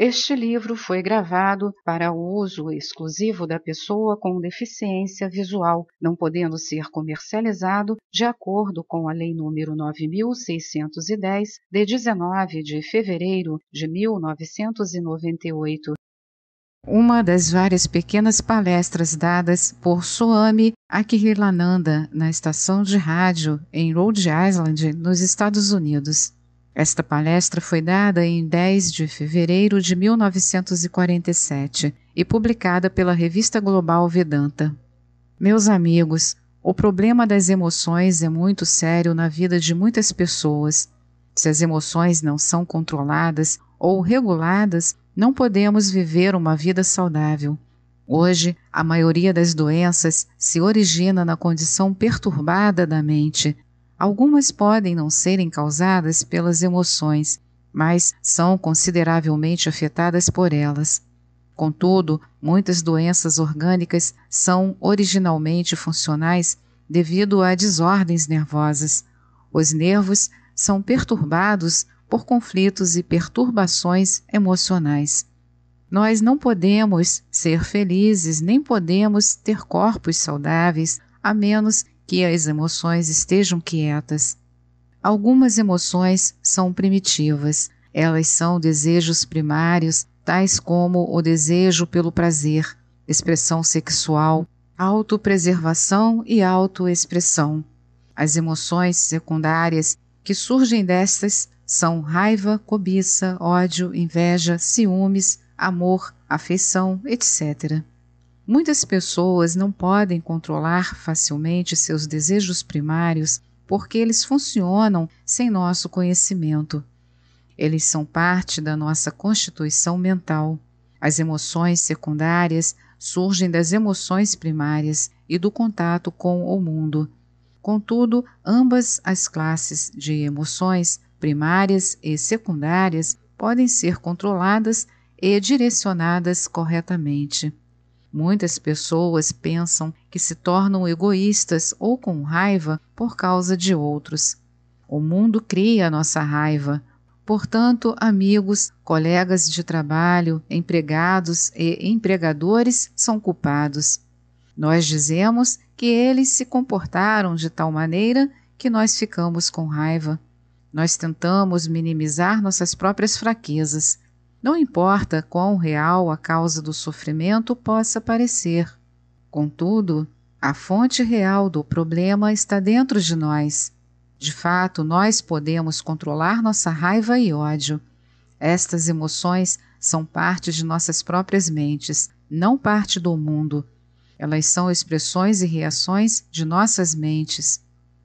Este livro foi gravado para uso exclusivo da pessoa com deficiência visual, não podendo ser comercializado de acordo com a Lei nº 9610 de 19 de fevereiro de 1998. Uma das várias pequenas palestras dadas por Swami Akirilananda na estação de rádio em Rhode Island, nos Estados Unidos. Esta palestra foi dada em 10 de fevereiro de 1947 e publicada pela revista global Vedanta. Meus amigos, o problema das emoções é muito sério na vida de muitas pessoas. Se as emoções não são controladas ou reguladas, não podemos viver uma vida saudável. Hoje, a maioria das doenças se origina na condição perturbada da mente, Algumas podem não serem causadas pelas emoções, mas são consideravelmente afetadas por elas. Contudo, muitas doenças orgânicas são originalmente funcionais devido a desordens nervosas. Os nervos são perturbados por conflitos e perturbações emocionais. Nós não podemos ser felizes nem podemos ter corpos saudáveis a menos que as emoções estejam quietas. Algumas emoções são primitivas, elas são desejos primários, tais como o desejo pelo prazer, expressão sexual, autopreservação e autoexpressão. As emoções secundárias que surgem destas são raiva, cobiça, ódio, inveja, ciúmes, amor, afeição, etc. Muitas pessoas não podem controlar facilmente seus desejos primários porque eles funcionam sem nosso conhecimento. Eles são parte da nossa constituição mental. As emoções secundárias surgem das emoções primárias e do contato com o mundo. Contudo, ambas as classes de emoções, primárias e secundárias, podem ser controladas e direcionadas corretamente. Muitas pessoas pensam que se tornam egoístas ou com raiva por causa de outros. O mundo cria a nossa raiva. Portanto, amigos, colegas de trabalho, empregados e empregadores são culpados. Nós dizemos que eles se comportaram de tal maneira que nós ficamos com raiva. Nós tentamos minimizar nossas próprias fraquezas. Não importa quão real a causa do sofrimento possa parecer. Contudo, a fonte real do problema está dentro de nós. De fato, nós podemos controlar nossa raiva e ódio. Estas emoções são parte de nossas próprias mentes, não parte do mundo. Elas são expressões e reações de nossas mentes.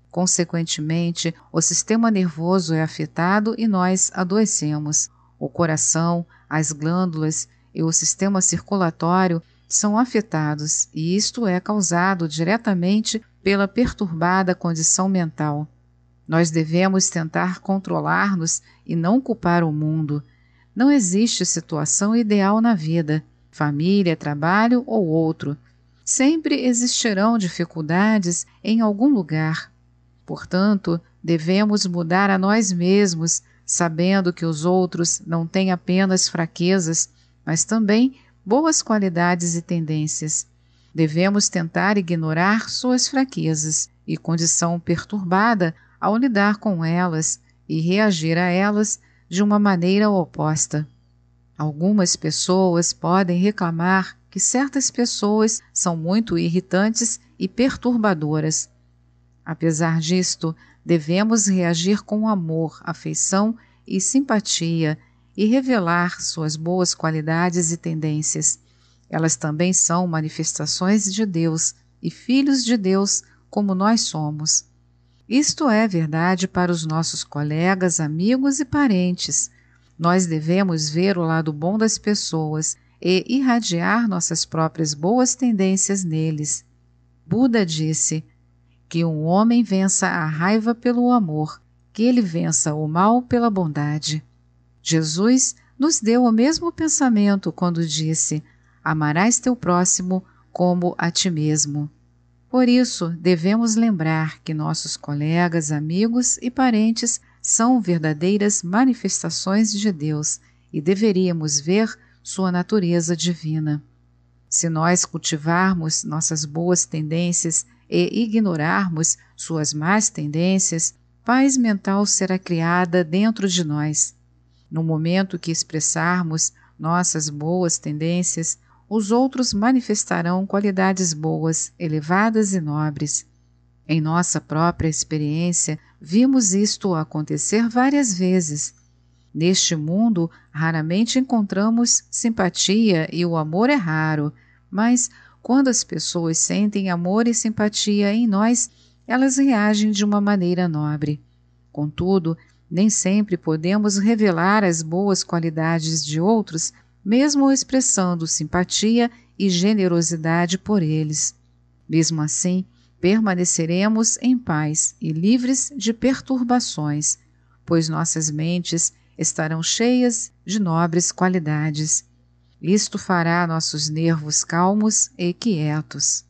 Consequentemente, o sistema nervoso é afetado e nós adoecemos. O coração, as glândulas e o sistema circulatório são afetados, e isto é causado diretamente pela perturbada condição mental. Nós devemos tentar controlar-nos e não culpar o mundo. Não existe situação ideal na vida, família, trabalho ou outro. Sempre existirão dificuldades em algum lugar. Portanto, devemos mudar a nós mesmos sabendo que os outros não têm apenas fraquezas, mas também boas qualidades e tendências. Devemos tentar ignorar suas fraquezas e condição perturbada ao lidar com elas e reagir a elas de uma maneira oposta. Algumas pessoas podem reclamar que certas pessoas são muito irritantes e perturbadoras. Apesar disto, devemos reagir com amor, afeição e simpatia e revelar suas boas qualidades e tendências. Elas também são manifestações de Deus e filhos de Deus, como nós somos. Isto é verdade para os nossos colegas, amigos e parentes. Nós devemos ver o lado bom das pessoas e irradiar nossas próprias boas tendências neles. Buda disse: que um homem vença a raiva pelo amor, que ele vença o mal pela bondade. Jesus nos deu o mesmo pensamento quando disse: Amarás teu próximo como a ti mesmo. Por isso, devemos lembrar que nossos colegas, amigos e parentes são verdadeiras manifestações de Deus e deveríamos ver sua natureza divina. Se nós cultivarmos nossas boas tendências e ignorarmos suas más tendências, paz mental será criada dentro de nós. No momento que expressarmos nossas boas tendências, os outros manifestarão qualidades boas, elevadas e nobres. Em nossa própria experiência, vimos isto acontecer várias vezes. Neste mundo, raramente encontramos simpatia e o amor é raro, mas quando as pessoas sentem amor e simpatia em nós, elas reagem de uma maneira nobre. Contudo, nem sempre podemos revelar as boas qualidades de outros, mesmo expressando simpatia e generosidade por eles. Mesmo assim, permaneceremos em paz e livres de perturbações, pois nossas mentes estarão cheias de nobres qualidades. Isto fará nossos nervos calmos e quietos.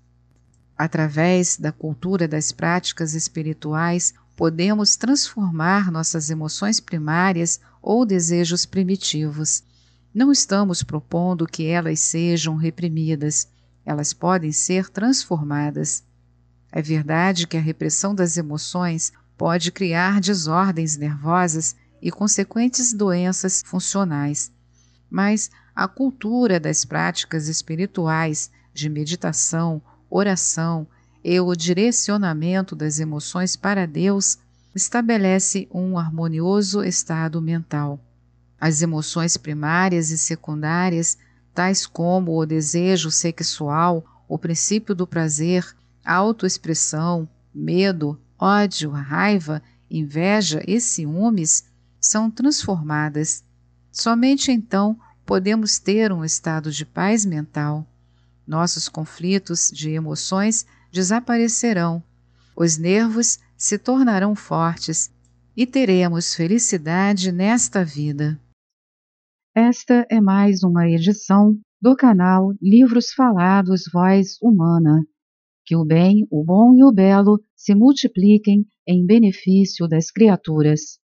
Através da cultura das práticas espirituais, podemos transformar nossas emoções primárias ou desejos primitivos. Não estamos propondo que elas sejam reprimidas, elas podem ser transformadas. É verdade que a repressão das emoções pode criar desordens nervosas e consequentes doenças funcionais, mas a cultura das práticas espirituais de meditação, oração e o direcionamento das emoções para Deus estabelece um harmonioso estado mental. As emoções primárias e secundárias, tais como o desejo sexual, o princípio do prazer, autoexpressão, medo, ódio, raiva, inveja e ciúmes, são transformadas. Somente então podemos ter um estado de paz mental. Nossos conflitos de emoções desaparecerão, os nervos se tornarão fortes e teremos felicidade nesta vida. Esta é mais uma edição do canal Livros Falados Voz Humana. Que o bem, o bom e o belo se multipliquem em benefício das criaturas.